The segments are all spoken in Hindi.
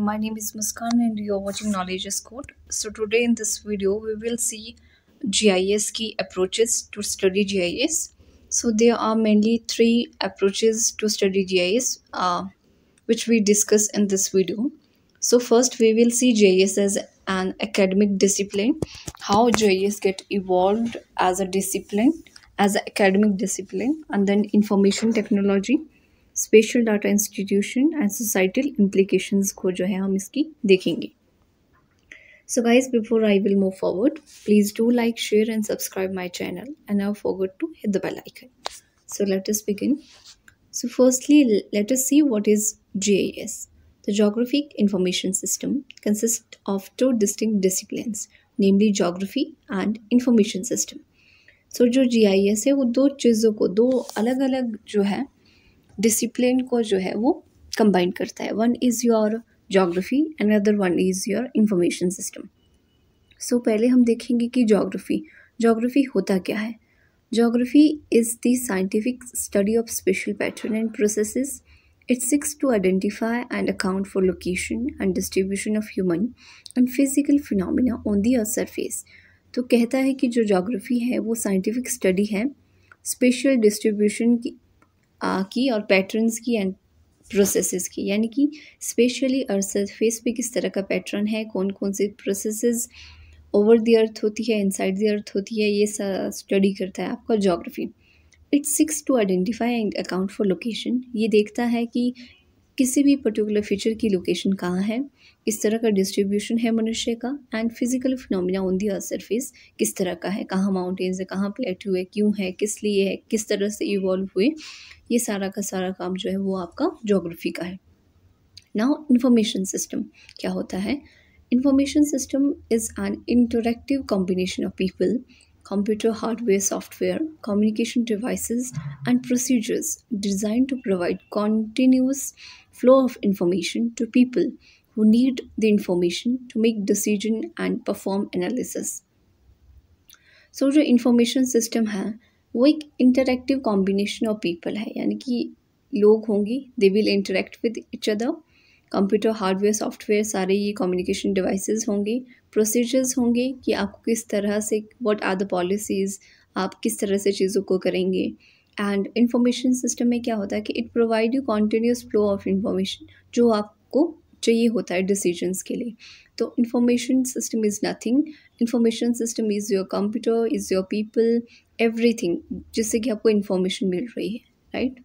my name is Muskan and you are watching Knowledge is Code. So today in this video we will see GIS key approaches to study GIS. So there are mainly three approaches to study GIS uh, which we discuss in this video. So first we will see GIS as an academic discipline, how GIS get evolved as a discipline, as an academic discipline and then information technology spatial data institution and societal implication को जो है हम इसकी देखेंगे so guys before I will move forward please do like share and subscribe my channel and I forward to hit the bell icon so let is begin so firstly let us see what is G I S the geographic information system consist of two distinct discipline namely geography and information system so जो जी आई एस है वो दो चीज़ों को दो अलग अलग जो है डिसिप्लिन को जो है वो कंबाइन करता है one is your geography and other one is your information system so पहले हम देखेंगे कि जोग्राफ़ी जोग्राफ़ी होता क्या है geography is the scientific study of spatial pattern and processes it seeks to identify and account for location and distribution of human and physical phenomena on the earth surface तो कहता है कि जो जोग्राफ़ी है वो साइंटिफिक स्टडी है स्पेशल डिस्ट्रीब्यूशन की की और पैटर्न्स की एंड प्रोसेसेस की यानी कि स्पेशली अर्थ फेस पे किस तरह का पैटर्न है कौन कौन से प्रोसेसेस ओवर द अर्थ होती है इनसाइड द अर्थ होती है ये स्टडी करता है आपका geography it's seeks to identify and account for location ये देखता है कि किसी भी पर्टिकुलर फीचर की लोकेशन कहाँ है किस तरह का डिस्ट्रीब्यूशन है मनुष्य का and physical phenomena on the earth surface किस तरह का है कहाँ माउंटेन्स है कहाँ प्लेट्यू है क्यों है किस लिए है किस तरह से इवॉल्व हुए ये सारा का सारा काम जो है वो आपका जोग्राफी का है नाउ इन्फॉर्मेशन सिस्टम क्या होता है information system is an interactive combination of people computer hardware software communication devices and procedures design to provide continuous flow of information to people who need the information to make decision and perform analysis so so, जो इन्फॉर्मेशन सिस्टम है वो एक इंटरेक्टिव कॉम्बिनेशन ऑफ पीपल है यानी कि लोग होंगे they will interact with each other computer hardware software सारे ये कम्युनिकेशन डिवाइसेस होंगे प्रोसीजर्स होंगे कि आपको किस तरह से व्हाट आर द पॉलिसीज़ आप किस तरह से चीज़ों को करेंगे एंड इन्फॉर्मेशन सिस्टम में क्या होता है कि it provide you continuous flow of information जो आपको चाहिए होता है डिसीजंस के लिए तो information system is nothing information system is your computer is your people everything जिससे कि आपको इन्फॉर्मेशन मिल रही है right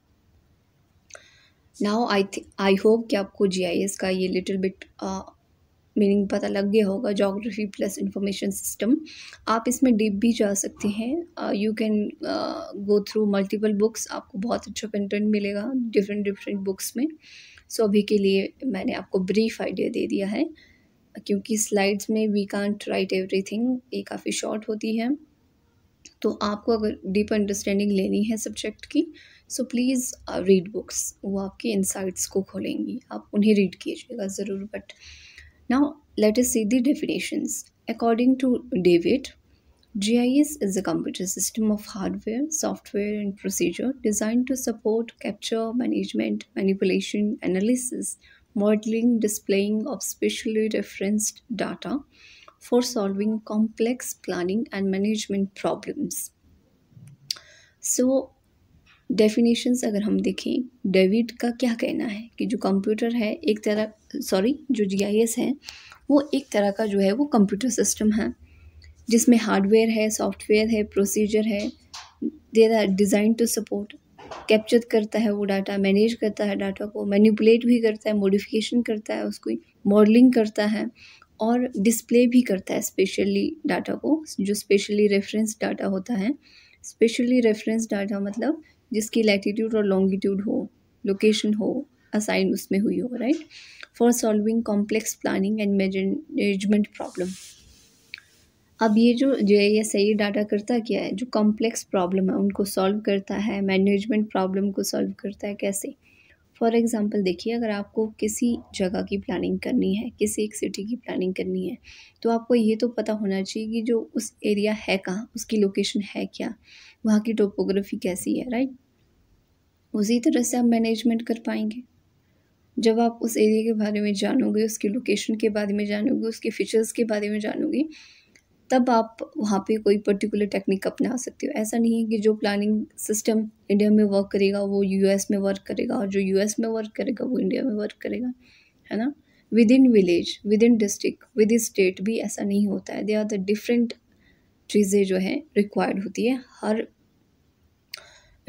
now I I hope कि आपको जी आई एस का ये लिटिल बिट मीनिंग पता लग गया होगा जोग्राफी प्लस इंफॉर्मेशन सिस्टम आप इसमें डीप भी जा सकते हैं you can go through multiple books आपको बहुत अच्छा कंटेंट मिलेगा डिफरेंट डिफरेंट बुक्स में सो so, अभी के लिए मैंने आपको ब्रीफ आइडिया दे दिया है क्योंकि स्लाइड्स में वी कांट राइट एवरीथिंग ये काफ़ी शॉर्ट होती है तो आपको अगर डीप अंडरस्टैंडिंग लेनी है सब्जेक्ट की सो प्लीज़ रीड बुक्स वो आपके इंसाइट्स को खोलेंगी आप उन्हें रीड कीजिएगा ज़रूर but Now let us see the definitions. According to David, GIS is a computer system of hardware, software, and procedure designed to support capture, management, manipulation, analysis, modeling, displaying of spatially referenced data for solving complex planning and management problems. So, definitions. If we देखें डेविड का क्या कहना है that the computer is one sorry जो एस है वो एक तरह का जो है वो कंप्यूटर सिस्टम है जिसमें हार्डवेयर है सॉफ्टवेयर है प्रोसीजर है there are design to support capture करता है वो डाटा मैनेज करता है डाटा को मैनिपुलेट भी करता है मॉडिफिकेशन करता है उसकी मॉडलिंग करता है और डिस्प्ले भी करता है स्पेशली डाटा को जो स्पेशली रेफरेंस डाटा होता है स्पेशली रेफरेंस डाटा मतलब जिसकी लैटीट्यूड और लॉन्गिट्यूड हो लोकेशन हो असाइन उसमें हुई हो right for solving complex planning and management problem अब ये जो है एस सही डाटा करता क्या है जो कॉम्प्लेक्स प्रॉब्लम है उनको सॉल्व करता है मैनेजमेंट प्रॉब्लम को सॉल्व करता है कैसे फॉर एग्ज़ाम्पल देखिए अगर आपको किसी जगह की प्लानिंग करनी है किसी एक सिटी की प्लानिंग करनी है तो आपको ये तो पता होना चाहिए कि जो उस एरिया है कहाँ उसकी लोकेशन है क्या वहाँ की टोपोग्राफी कैसी है राइट उसी तरह से आप मैनेजमेंट कर पाएंगे जब आप उस एरिया के बारे में जानोगे उसकी लोकेशन के बारे में जानोगे उसके फीचर्स के बारे में जानोगे तब आप वहाँ पे कोई पर्टिकुलर टेक्निक अपना सकते हो ऐसा नहीं है कि जो प्लानिंग सिस्टम इंडिया में वर्क करेगा वो यूएस में वर्क करेगा और जो यूएस में वर्क करेगा वो इंडिया में वर्क करेगा है ना within village within district within state भी ऐसा नहीं होता है दे आर द डिफरेंट चीज़ें जो है रिक्वायर्ड होती है हर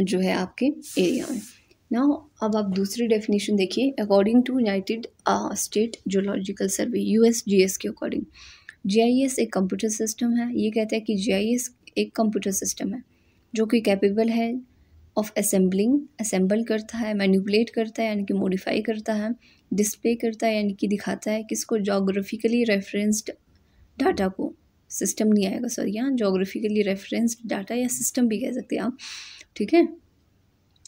जो है आपके एरिया में नाउ अब आप दूसरी डेफिनेशन देखिए according to United State geological survey USGS के अकॉर्डिंग जीआईएस एक कंप्यूटर सिस्टम है ये कहता है कि जीआईएस एक कंप्यूटर सिस्टम है जो कि कैपेबल है ऑफ असेंबलिंग असेंबल करता है मैन्यूपलेट करता है यानी कि मॉडिफाई करता है डिस्प्ले करता है यानी कि दिखाता है किसको जोग्राफिकली रेफरेंस्ड डाटा को सिस्टम नहीं आएगा सॉरी यहाँ जोग्राफिकली रेफरेंस्ड डाटा या सिस्टम भी कह सकते हैं आप ठीक है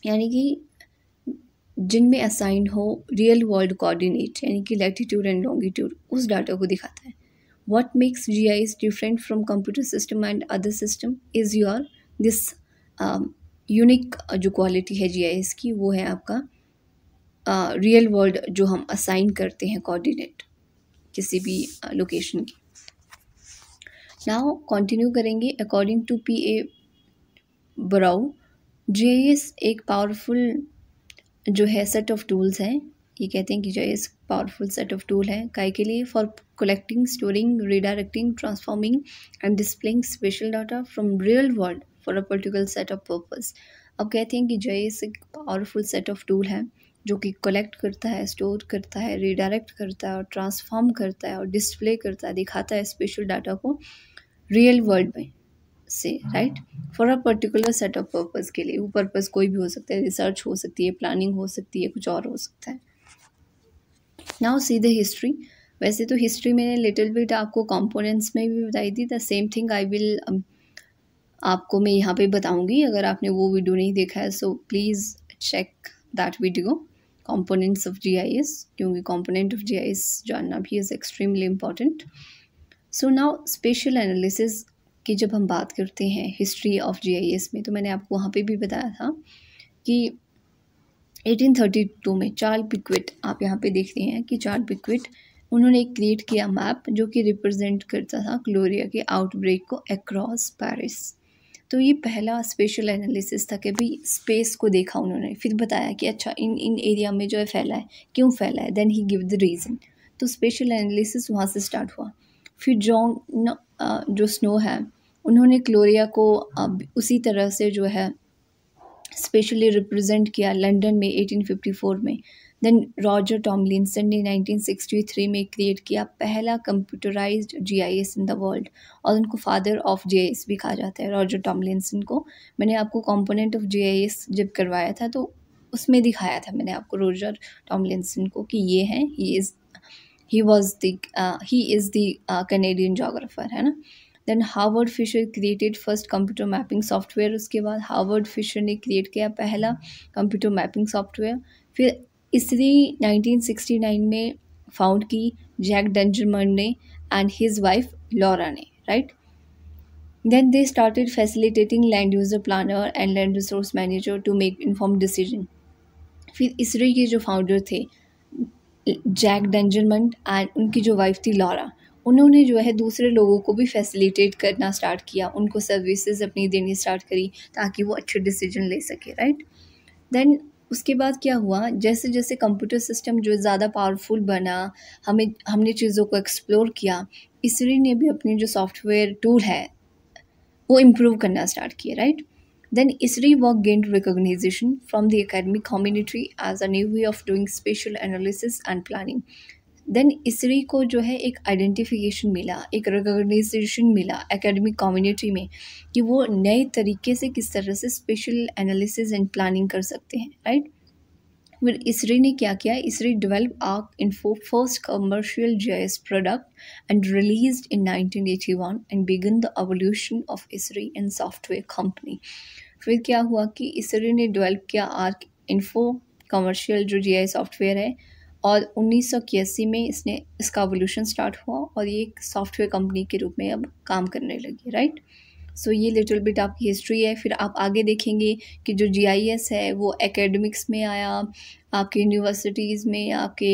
यानी कि जिनमें असाइन हो रियल वर्ल्ड कोऑर्डिनेट यानी कि लैटिट्यूड एंड लॉन्गिट्यूड उस डाटा को दिखाता है makes G I is different from computer system and other system is your this unique जो क्वालिटी है एस की वो है आपका रियल uh, वर्ल्ड जो हम असाइन करते हैं कोऑर्डिनेट किसी भी लोकेशन uh, की नाउ कंटिन्यू करेंगे according to P A Burrough G एक पावरफुल जो है सेट ऑफ़ टूल्स हैं ये कहते हैं कि जो इस पावरफुल सेट ऑफ़ टूल है काय के लिए for collecting storing redirecting transforming and displaying spatial data from real world for a particular set of purpose अब कहते हैं कि जो इस एक पावरफुल सेट ऑफ़ टूल है जो कि कलेक्ट करता है स्टोर करता है रिडायरेक्ट करता है और ट्रांसफॉर्म करता है और डिस्प्ले करता है दिखाता है स्पेशल डाटा को रियल वर्ल्ड में से right for a particular set of purpose के लिए वो पर्पज़ कोई भी हो सकता है रिसर्च हो सकती है प्लानिंग हो सकती है कुछ और हो सकता है नाउ सी द हिस्ट्री वैसे तो हिस्ट्री मैंने लिटिल बिट आपको कंपोनेंट्स में भी बताई थी the same thing I will आपको मैं यहाँ पे बताऊँगी अगर आपने वो वीडियो नहीं देखा है so please check that video components of GIS क्योंकि कंपोनेंट ऑफ जीआईएस जानना भी is extremely important so now spatial analysis कि जब हम बात करते हैं हिस्ट्री ऑफ जीआईएस में तो मैंने आपको वहाँ पे भी बताया था कि 1832 में चार्ल पिक्विट आप यहाँ पे देखते हैं कि चार्ल पिक्विट उन्होंने एक क्रिएट किया मैप जो कि रिप्रेजेंट करता था क्लोरिया के आउटब्रेक को अक्रॉस पैरिस तो ये पहला स्पेशल एनालिसिस था कि भाई स्पेस को देखा उन्होंने फिर बताया कि अच्छा इन इन एरिया में जो है फैला है क्यों फैला है then he give the reason तो स्पेशल एनालिसिस वहाँ से स्टार्ट हुआ फिर जोंग जो स्नो है उन्होंने क्लोरिया को उसी तरह से जो है स्पेशली रिप्रेजेंट किया लंदन में 1854 में देन रॉजर टॉमलिनसन ने 1963 में क्रिएट किया पहला computerized GIS in the world और उनको फादर ऑफ जीआईएस भी कहा जाता है रॉजर टॉमलिनसन को मैंने आपको कंपोनेंट ऑफ जीआईएस जब करवाया था तो उसमें दिखाया था मैंने आपको रॉजर टॉमलिनसन को कि ये हैं he is he was the he is the the geographer uh, uh, है ना then Harvard Fisher created first computer mapping software उसके बाद हार्वर्ड फिशर ने क्रिएट किया पहला कंप्यूटर मैपिंग सॉफ्टवेयर फिर इसरी नाइन में फाउंड की जैक डेंजरमन ने एंड हिज वाइफ लॉरा ने right then they started facilitating land user planner and land resource manager to make inform decision फिर इसरो के जो फाउंडर थे जैक डेंजरमेंट एंड उनकी जो वाइफ थी लॉरा उन्होंने जो है दूसरे लोगों को भी फैसिलिटेट करना स्टार्ट किया उनको सर्विसेज अपनी देनी स्टार्ट करी ताकि वो अच्छे डिसीजन ले सके राइट देन उसके बाद क्या हुआ जैसे जैसे कंप्यूटर सिस्टम जो ज़्यादा पावरफुल बना हमें हमने चीज़ों को एक्सप्लोर किया इसरी ने भी अपनी जो सॉफ्टवेयर टूल है वो इम्प्रूव करना स्टार्ट किया right Then ISRI work gained recognition from the academic community as a new way of doing spatial analysis and planning. Then Esri को जो है एक आइडेंटिफिकेशन मिला एक रिकॉग्नाइजेशन मिला एकेडमिक कम्युनिटी में कि वो नए तरीके से किस तरह से स्पेशल एनालिसिस एंड प्लानिंग कर सकते हैं राइट फिर इसरी ने क्या किया Esri develop a info first commercial GIS product and release in 1981 and began the evolution of Esri and software company फिर क्या हुआ कि इसरो ने डेवलप किया आर्क इन्फो कमर्शियल जो जी सॉफ्टवेयर है और उन्नीस में इसने इसका एवोल्यूशन स्टार्ट हुआ और ये एक सॉफ्टवेयर कंपनी के रूप में अब काम करने लगी राइट सो so, ये लिटिल बिट आपकी हिस्ट्री है फिर आप आगे देखेंगे कि जो जीआईएस है वो एकेडमिक्स में आया आपके यूनिवर्सिटीज़ में आपके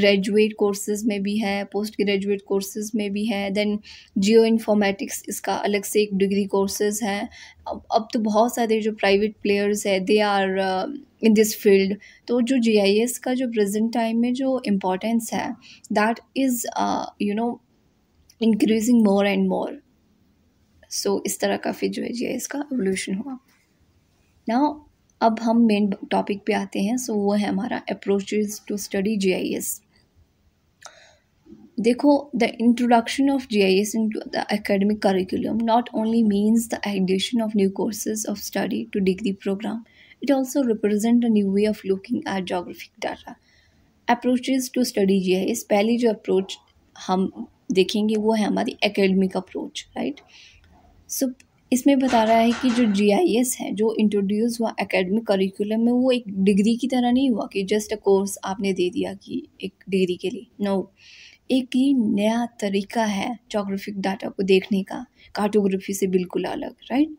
ग्रेजुएट कोर्सेज में भी है पोस्ट ग्रेजुएट कोर्सेज में भी है देन जियो इन्फॉर्मेटिक्स इसका अलग से एक डिग्री कोर्सेज हैं अब अब तो बहुत सारे जो प्राइवेट प्लेयर्स है they are in this field तो जो जी का जो प्रेजेंट टाइम में जो इम्पोर्टेंस है that is you know increasing more and more so इस तरह का फिर जो है जी इसका एवोल्यूशन हुआ ना अब हम मेन टॉपिक पे आते हैं सो वो है हमारा अप्रोचेज टू स्टडी जी देखो the introduction of I S in the academic curriculum not only means the addition of new courses of study to degree program it also represent a new way of looking at geographic data approaches to study S पहली जो अप्रोच हम देखेंगे वो है हमारी academic approach right right? So इसमें बता रहा है कि जो जी है जो इंट्रोड्यूस हुआ एकेडमिक करिकुलम में वो एक डिग्री की तरह नहीं हुआ कि जस्ट अ कोर्स आपने दे दिया कि एक डिग्री के लिए नो no. एक ही नया तरीका है जोग्राफिक डाटा को देखने का कार्टोग्राफी से बिल्कुल अलग right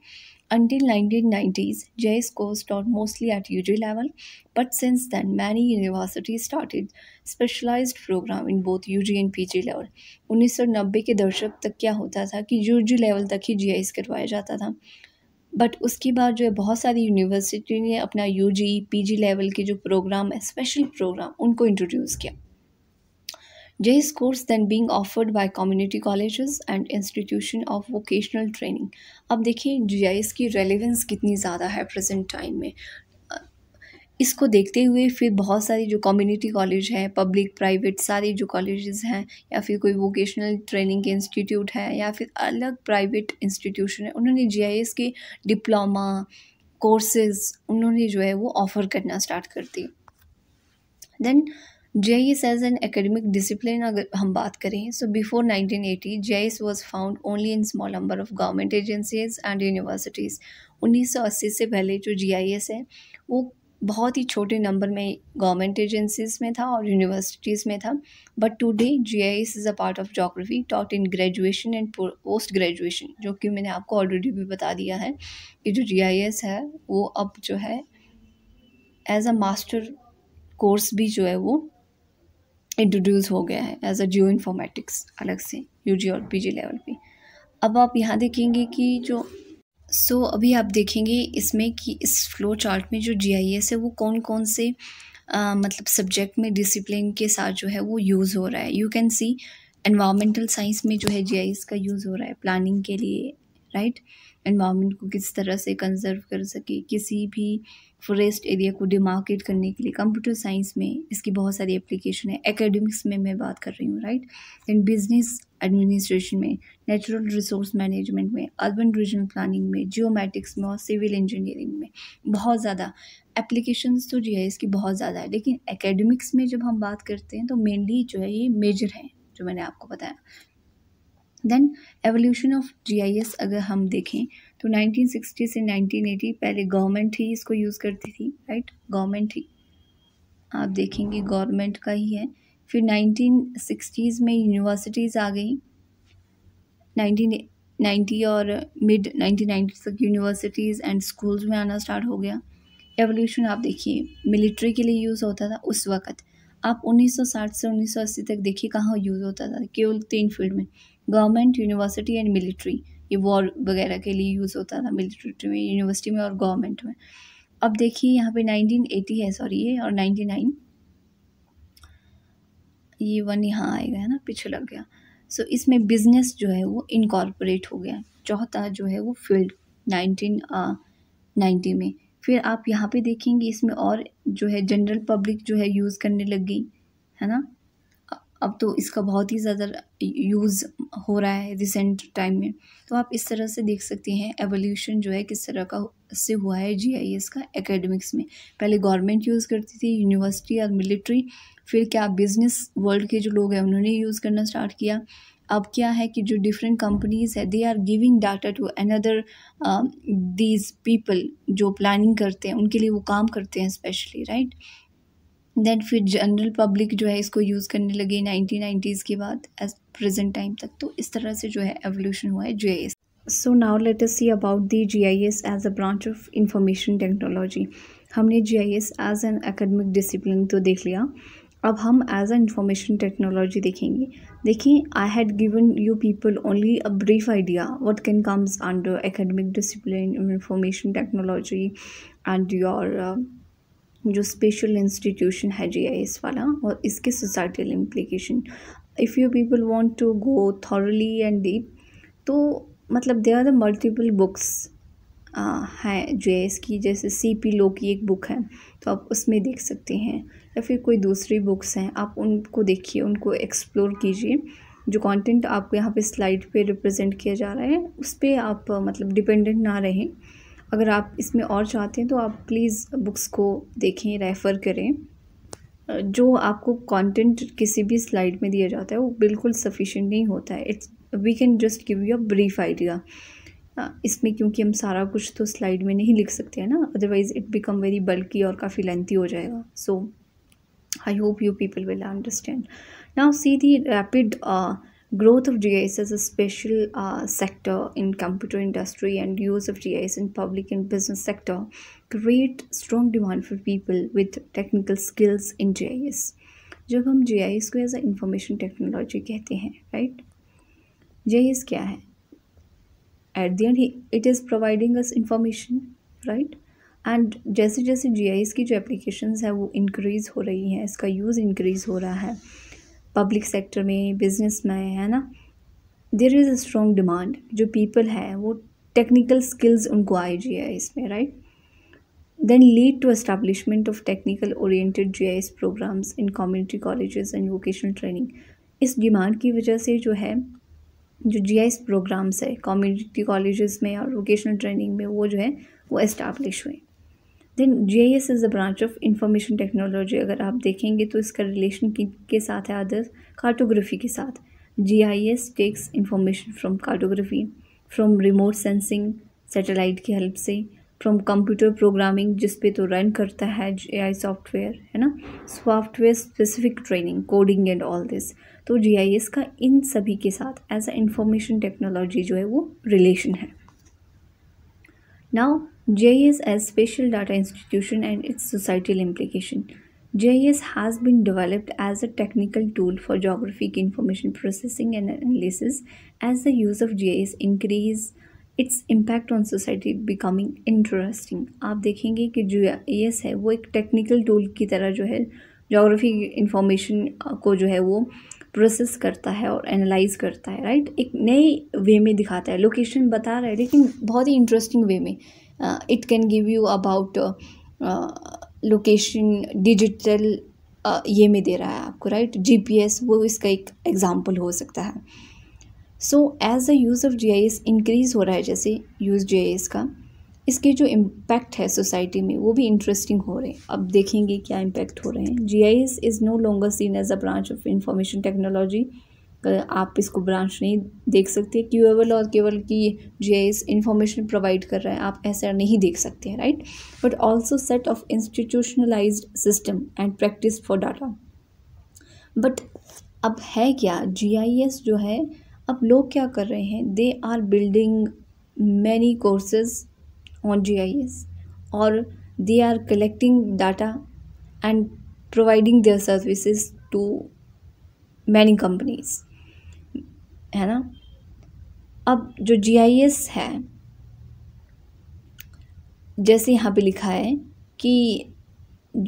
Until 1990s, JS course taught mostly at UG level, but since then many universities started specialized program in both UG and PG level. 1990 के दशक तक क्या होता था कि UG level तक ही GIS करवाया जाता था बट उसके बाद जो है बहुत सारी यूनिवर्सिटी ने अपना U G P G level के जो प्रोग्राम है स्पेशल प्रोग्राम उनको इंट्रोड्यूस किया J course then being offered by community colleges and institution of vocational training. अब देखिए जी की रेलिवेंस कितनी ज़्यादा है प्रजेंट टाइम में इसको देखते हुए फिर बहुत सारी जो कम्युनिटी कॉलेज हैं पब्लिक प्राइवेट सारे जो कॉलेजेस हैं या फिर कोई वोकेशनल ट्रेनिंग के इंस्टीट्यूट है या फिर अलग प्राइवेट इंस्टीट्यूशन है उन्होंने जी के डिप्लोमा कोर्सेज उन्होंने जो है वो ऑफ़र करना स्टार्ट कर दी then G as an academic discipline अगर हम बात करें so before 1980 G was found only in small number of government agencies and universities 1980 से पहले जो जी है वो बहुत ही छोटे नंबर में गवर्नमेंट एजेंसीज में था और यूनिवर्सिटीज़ में था but today G I S is a part of geography taught in graduation and post graduation जो कि मैंने आपको ऑलरेडी भी बता दिया है कि जो जी आई एस है वो अब जो है एज अ मास्टर कोर्स भी जो है वो इंट्रोड्यूस हो गया है एज अ जियो इन्फॉर्मेटिक्स अलग से यू और पीजी लेवल पे अब आप यहाँ देखेंगे कि जो सो so, अभी आप देखेंगे इसमें कि इस फ्लो चार्ट में जो जीआईएस है वो कौन कौन से आ, मतलब सब्जेक्ट में डिसिप्लिन के साथ जो है वो यूज़ हो रहा है you can see environmental science में जो है जी का यूज़ हो रहा है प्लानिंग के लिए राइट right? इन्वामेंट को किस तरह से कंजर्व कर सके किसी भी फॉरेस्ट एरिया को डिमार्केट करने के लिए कंप्यूटर साइंस में इसकी बहुत सारी एप्लीकेशन है एकेडमिक्स में मैं बात कर रही हूँ राइट एंड बिजनेस एडमिनिस्ट्रेशन में नेचुरल रिसोर्स मैनेजमेंट में अर्बन रीजनल प्लानिंग में जियोमेटिक्स में और सिविल इंजीनियरिंग में बहुत ज़्यादा एप्लीकेशंस तो जो है इसकी बहुत ज़्यादा है लेकिन एकेडमिक्स में जब हम बात करते हैं तो मेनली जो है ये मेजर हैं जो मैंने आपको बताया देन एवोल्यूशन ऑफ जीआईएस अगर हम देखें तो 1960 से 1980 पहले गवर्नमेंट ही इसको यूज़ करती थी राइट गवर्नमेंट ही आप देखेंगे गवर्नमेंट का ही है फिर 1960s में यूनिवर्सिटीज़ आ गई 1990 और मिड 1990 तक यूनिवर्सिटीज़ एंड स्कूल्स में आना स्टार्ट हो गया एवोल्यूशन आप देखिए मिलिट्री के लिए यूज़ होता था उस वक़्त आप 1960 से 1980 तक देखिए कहाँ यूज़ होता था केवल तीन फील्ड में गवर्नमेंट यूनिवर्सिटी एंड मिलिट्री ये वॉर वगैरह के लिए यूज़ होता था मिलिट्री में यूनिवर्सिटी में और गवर्नमेंट में अब देखिए यहाँ पे 1980 है सॉरी ये और 99 ये वन यहाँ आएगा है ना पीछे लग गया सो so, इसमें बिजनेस जो है वो इनकॉर्पोरेट हो गया चौथा जो है वो फील्ड नाइनटीन नाइन्टी में फिर आप यहाँ पे देखेंगे इसमें और जो है जनरल पब्लिक जो है यूज़ करने लग गई है ना अब तो इसका बहुत ही ज़्यादा यूज़ हो रहा है रिसेंट टाइम में तो आप इस तरह से देख सकते हैं एवोल्यूशन जो है किस तरह का से हुआ है जीआईएस का एकेडमिक्स में पहले गवर्नमेंट यूज़ करती थी यूनिवर्सिटी और मिलिट्री फिर क्या बिज़नेस वर्ल्ड के जो लोग हैं उन्होंने यूज़ करना स्टार्ट किया अब क्या है कि जो डिफरेंट कंपनीज़ है they are giving data to another these people जो प्लानिंग करते हैं उनके लिए वो काम करते हैं स्पेशली राइट right? देन फिर जनरल पब्लिक जो है इसको यूज़ करने लगे नाइनटीन नाइन्टीज़ के बाद एज प्रेजेंट टाइम तक तो इस तरह से जो है एवोल्यूशन हुआ है G I S so now let us see about the G I S as a branch of information technology हमने G I S as an academic discipline तो देख लिया अब हम एज अ इंफॉर्मेशन टेक्नोलॉजी देखेंगे देखिए I had given you people only a brief idea what can comes under academic discipline information technology and your जो स्पेशल इंस्टीट्यूशन है एस वाला और इसके societal implication if you people want to go thoroughly and deep तो मतलब they are the multiple books हैं जे एस की जैसे सी पी लो की एक बुक है तो आप उसमें देख सकते हैं या फिर कोई दूसरी बुक्स हैं आप उनको देखिए उनको एक्सप्लोर कीजिए जो कंटेंट आपको यहाँ पे स्लाइड पे रिप्रेजेंट किया जा रहा है उस पर आप मतलब डिपेंडेंट ना रहें अगर आप इसमें और चाहते हैं तो आप प्लीज़ बुक्स को देखें रेफ़र करें जो आपको कंटेंट किसी भी स्लाइड में दिया जाता है वो बिल्कुल सफिशिएंट नहीं होता है it's we can just give you a brief idea इसमें क्योंकि हम सारा कुछ तो स्लाइड में नहीं लिख सकते हैं ना अदरवाइज़ इट बिकम वेरी बल्कि और काफ़ी लेंथी हो जाएगा so I hope you people will understand now see the rapid growth of GIS as a special uh, sector in computer industry and use of GIS in public and business sector create strong demand for people with technical skills in GIS. जब हम जी आई एस को एज अ इंफॉर्मेशन टेक्नोलॉजी कहते हैं राइट जे आई एस क्या है at the end it is providing us information right and जैसे जैसे जी आई एस की जो एप्लीकेशन है वो इंक्रीज़ हो रही हैं इसका यूज़ इंक्रीज़ हो रहा है पब्लिक सेक्टर में बिज़नेस में है ना there is a strong demand जो पीपल है वो टेक्निकल स्किल्स उनको आए जी एस इसमें right then lead to establishment of technical oriented G I S programs in community colleges and vocational training इस डिमांड की वजह से जो है जो जी आई एस प्रोग्राम्स है कम्युनिटी कॉलेज में और वोकेशनल ट्रेनिंग में वो जो है वो इस्टेब्लिश हुए then G S is a branch of information technology अगर आप देखेंगे तो इसका रिलेशन के साथ है अदर कार्टोग्राफी के साथ G I S takes information from cartography from remote sensing satellite की हेल्प से फ्रॉम कंप्यूटर प्रोग्रामिंग जिस पे तो रन करता है ए आई सॉफ्टवेयर है ना software specific training coding and all this तो जी आई एस का इन सभी के साथ एज अ इंफॉर्मेशन टेक्नोलॉजी जो है वो रिलेशन है now JIS as Spatial Data Institution and its societal implication. JIS has been developed as a technical tool for geographic information processing and analysis as the use of JIS increase its impact on society becoming interesting आप देखेंगे कि जो एस है वो एक टेक्निकल टूल की तरह जो है जोग्राफी इंफॉर्मेशन को जो है वो प्रोसेस करता है और एनालाइज करता है राइट right? एक नए वे में दिखाता है लोकेशन बता रहा है लेकिन बहुत ही इंटरेस्टिंग वे में uh, it can give you about location uh, digital uh, uh, ये में दे रहा है आपको राइट एस वो इसका एक एग्ज़ाम्पल हो सकता है so as the use of S increase हो रहा है जैसे यूज़ एस का इसके जो इम्पैक्ट है सोसाइटी में वो भी इंटरेस्टिंग हो रहे हैं अब देखेंगे क्या इम्पैक्ट हो रहे हैं G I S is no longer seen as a branch of information technology आप इसको ब्रांच नहीं देख सकते क्यूएबल और केवल की एस इंफॉर्मेशन प्रोवाइड कर रहा है आप ऐसा नहीं देख सकते हैं right but also set of institutionalized system and practice for data but अब है क्या एस जो है अब लोग क्या कर रहे हैं they are building many courses on S और they are collecting data and providing their services to many companies है ना अब जो जी है जैसे यहाँ पे लिखा है कि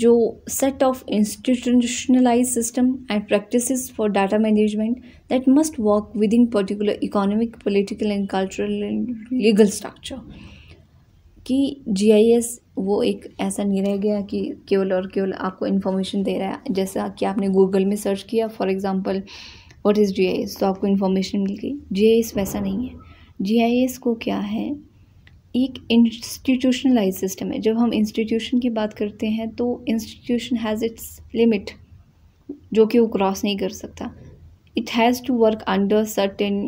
जो set of institutionalize system and practices for data management that must work with in particular economic political and cultural and legal structure कि जीआईएस वो एक ऐसा नहीं रह गया कि केवल और केवल आपको इन्फॉर्मेशन दे रहा है जैसा कि आपने गूगल में सर्च किया for example what is G तो आपको इन्फॉर्मेशन मिल गई जी वैसा नहीं है जी को क्या है एक इंस्टीट्यूशनलाइज सिस्टम है जब हम इंस्टीट्यूशन की बात करते हैं तो इंस्टीट्यूशन हैज़ इट्स लिमिट जो कि वो क्रॉस नहीं कर सकता it has to work under certain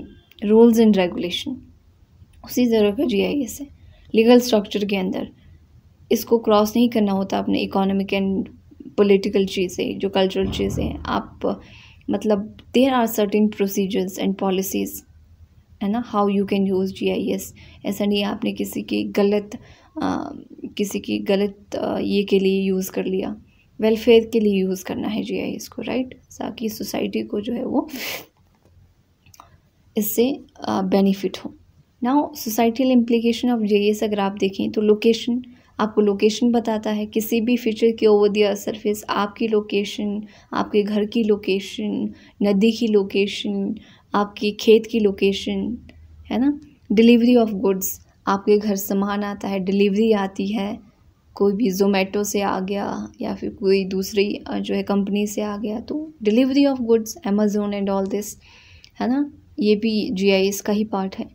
rules and regulation उसी तरह का जी आई एस है लीगल स्ट्रक्चर के अंदर इसको क्रॉस नहीं करना होता अपने इकोनॉमिक एंड पॉलिटिकल चीज़ें जो कल्चरल चीज़ें आप मतलब there are certain procedures and policies है ना how you can use G I S ऐसा नहीं आपने किसी की गलत आ, किसी की गलत आ, ये के लिए यूज़ कर लिया वेलफेयर के लिए यूज़ करना है जी आई एस को राइट ताकि सोसाइटी को जो है वो इससे बेनिफिट हो now societal implication of G अगर आप देखें तो लोकेशन आपको लोकेशन बताता है किसी भी फीचर के ओवर दिया सरफेस आपकी लोकेशन आपके घर की लोकेशन नदी की लोकेशन आपकी खेत की लोकेशन है ना डिलीवरी ऑफ गुड्स आपके घर सामान आता है डिलीवरी आती है कोई भी जोमेटो से आ गया या फिर कोई दूसरी जो है कंपनी से आ गया तो delivery of goods Amazon and all this है ना ये भी जी का ही पार्ट है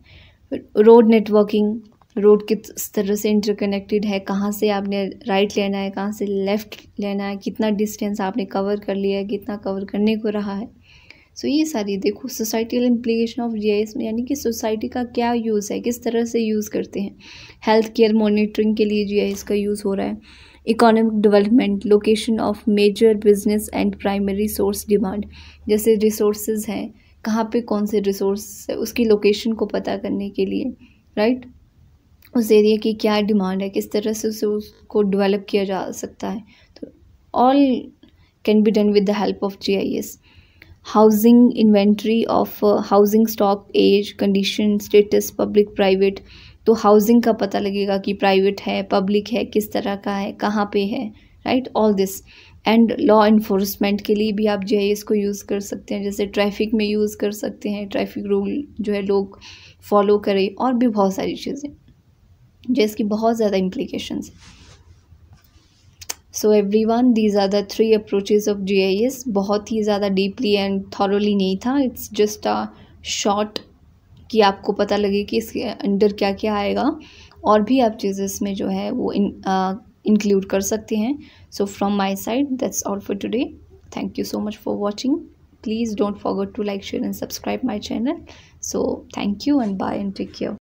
रोड नेटवर्किंग रोड किस तरह से इंटरकनेक्टेड है कहाँ से आपने राइट लेना है कहाँ से लेफ़्ट लेना है कितना डिस्टेंस आपने कवर कर लिया है कितना कवर करने को रहा है सो so, ये सारी देखो सोसाइटल इम्प्लीकेशन ऑफ जी में यानी कि सोसाइटी का क्या यूज़ है किस तरह से यूज़ करते हैं हेल्थ केयर मॉनिटरिंग के लिए जी का यूज़ हो रहा है economic development location of major business and primary source demand जैसे रिसोर्सेज हैं कहाँ पे कौन से रिसोर्स है उसकी लोकेशन को पता करने के लिए राइट right? उस एरिया की क्या डिमांड है किस तरह से उसे उसको डेवलप किया जा सकता है तो all can be done with the help of G I S housing inventory of housing stock as condition status public private तो हाउसिंग का पता लगेगा कि प्राइवेट है पब्लिक है किस तरह का है कहाँ पे है right all this and law enforcement के लिए भी आप जे आई एस को यूज़ कर सकते हैं जैसे ट्रैफिक में यूज़ कर सकते हैं ट्रैफिक रूल जो है लोग फॉलो करें और भी बहुत सारी चीज़ें जो इसकी बहुत ज़्यादा इम्प्लीकेशन हैं so every one these are the three approaches of G I S बहुत ही ज़्यादा डीपली एंड थॉरली नहीं था इट्स जस्ट अ शॉर्ट कि आपको पता लगे कि इसके अंडर क्या क्या आएगा और भी आप चीज़ इसमें जो है वो इन इंक्लूड कर सकते हैं so from my side that's all for today thank you so much for watching please don't forget to like share and subscribe my channel so thank you and bye and take care